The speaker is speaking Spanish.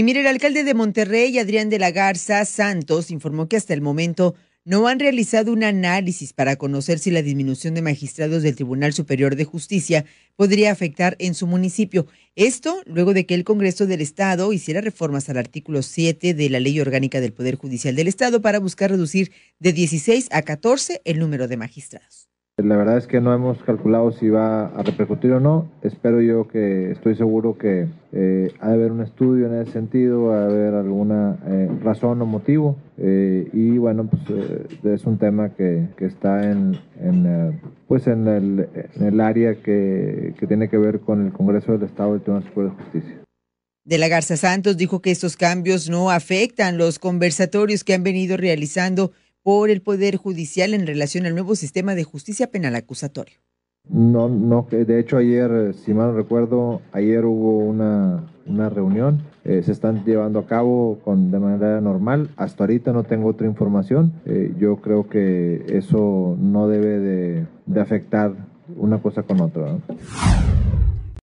Y mire, el alcalde de Monterrey, Adrián de la Garza Santos, informó que hasta el momento no han realizado un análisis para conocer si la disminución de magistrados del Tribunal Superior de Justicia podría afectar en su municipio. Esto luego de que el Congreso del Estado hiciera reformas al artículo 7 de la Ley Orgánica del Poder Judicial del Estado para buscar reducir de 16 a 14 el número de magistrados. La verdad es que no hemos calculado si va a repercutir o no. Espero yo que, estoy seguro que eh, ha de haber un estudio en ese sentido, ha de haber alguna eh, razón o motivo. Eh, y bueno, pues es un tema que, está en, pues en el, en el área que, que, tiene que ver con el Congreso del Estado y el Tribunal Superior de Justicia. De la Garza Santos dijo que estos cambios no afectan los conversatorios que han venido realizando por el Poder Judicial en relación al nuevo sistema de justicia penal acusatorio. No, no, de hecho ayer, si mal recuerdo, ayer hubo una, una reunión, eh, se están llevando a cabo con, de manera normal, hasta ahorita no tengo otra información, eh, yo creo que eso no debe de, afectar una cosa con otra.